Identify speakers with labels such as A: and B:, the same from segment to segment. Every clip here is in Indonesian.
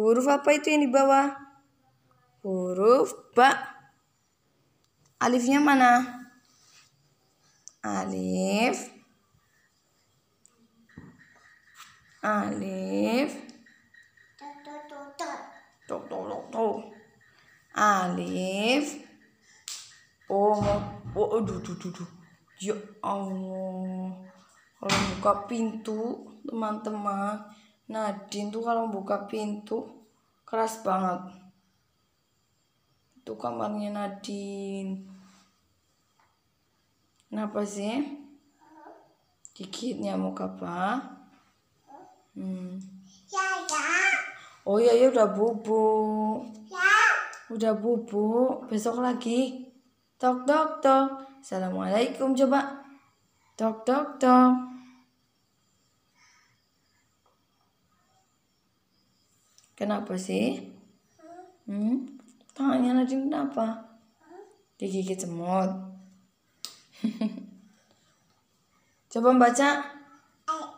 A: Huruf apa itu yang di bawah? Huruf ba. Alifnya mana? Alif. Alif. Alif. tok oh, oh, Alif. Oh, oh, aduh, oh, aduh, aduh. Ya Oh. Kalau buka pintu, teman-teman, Nadine tuh kalau buka pintu keras banget. Itu kamarnya Nadine. Kenapa sih? Dikit nyamuk apa? Hmm. Ya, ya. Oh iya, ya udah bubuk. Ya. Udah bubuk. Besok lagi. Tok tok tok. Assalamualaikum coba. Tok tok tok. Kenapa sih? Hmm? Tangannya Nadine kenapa? Digigit semut. Coba baca.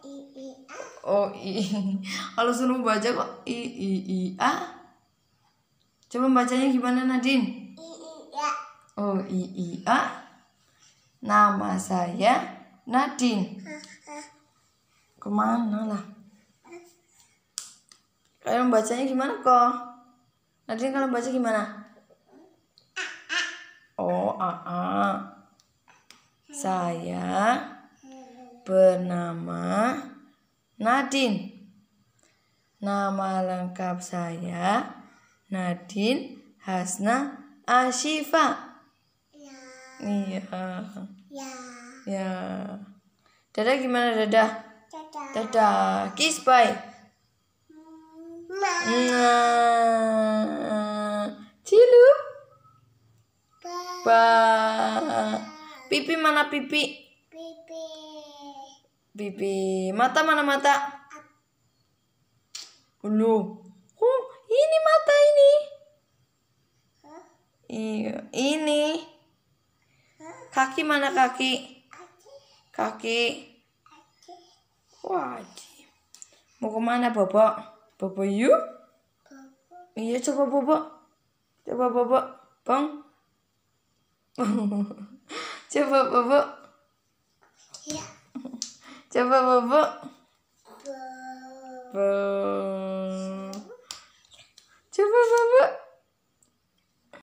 A: I Oh i. Oh, Kalau suruh baca kok i i i a. Coba bacanya gimana Nadine? I i a. Oh i i a. Nama saya Nadine. Kemana lah? Kalian bacanya gimana kok? Nadine kalian baca gimana? Oh, a a. Saya bernama Nadine. Nama lengkap saya Nadine Hasna Ashifa. Iya Iya. iya Ya. Dadah gimana dadah? Dadah. Dadah. Kiss bye. Nah, cilu. Ba. Pipi mana pipi? Pipi. Pipi. Mata mana mata? Lu. Oh, ini mata ini. Iya, ini. Kaki mana kaki? Kaki. Kaki. Wajib. Mau kemana, Bobok? Bobo. Iya coba bobo. Coba bobo. Bang. coba bobo. Iya. Coba bobo. Bobo. Bo.